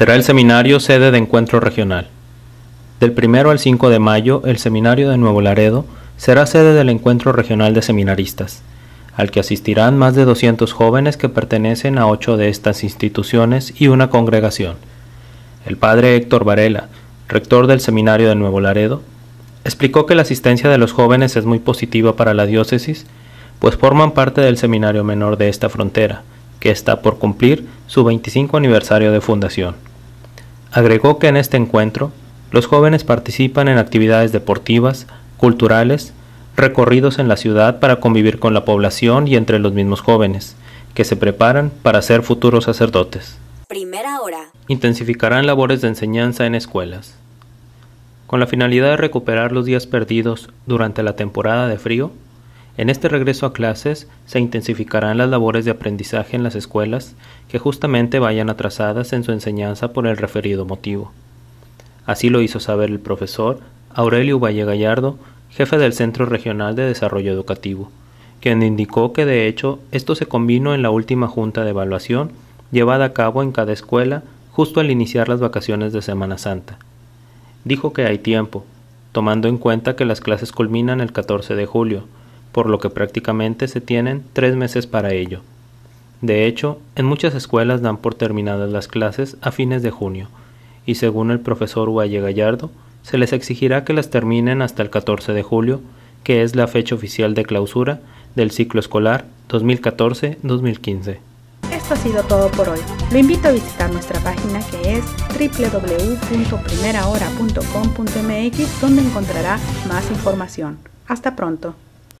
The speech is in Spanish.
Será el seminario sede de encuentro regional. Del 1 al 5 de mayo, el seminario de Nuevo Laredo será sede del encuentro regional de seminaristas, al que asistirán más de 200 jóvenes que pertenecen a ocho de estas instituciones y una congregación. El padre Héctor Varela, rector del seminario de Nuevo Laredo, explicó que la asistencia de los jóvenes es muy positiva para la diócesis, pues forman parte del seminario menor de esta frontera, que está por cumplir su 25 aniversario de fundación. Agregó que en este encuentro los jóvenes participan en actividades deportivas, culturales, recorridos en la ciudad para convivir con la población y entre los mismos jóvenes, que se preparan para ser futuros sacerdotes. Intensificarán labores de enseñanza en escuelas. Con la finalidad de recuperar los días perdidos durante la temporada de frío, en este regreso a clases se intensificarán las labores de aprendizaje en las escuelas que justamente vayan atrasadas en su enseñanza por el referido motivo. Así lo hizo saber el profesor Aurelio Valle Gallardo, jefe del Centro Regional de Desarrollo Educativo, quien indicó que de hecho esto se combinó en la última junta de evaluación llevada a cabo en cada escuela justo al iniciar las vacaciones de Semana Santa. Dijo que hay tiempo, tomando en cuenta que las clases culminan el 14 de julio, por lo que prácticamente se tienen tres meses para ello. De hecho, en muchas escuelas dan por terminadas las clases a fines de junio, y según el profesor Valle Gallardo, se les exigirá que las terminen hasta el 14 de julio, que es la fecha oficial de clausura del ciclo escolar 2014-2015. Esto ha sido todo por hoy. Lo invito a visitar nuestra página que es www.primerahora.com.mx donde encontrará más información. Hasta pronto.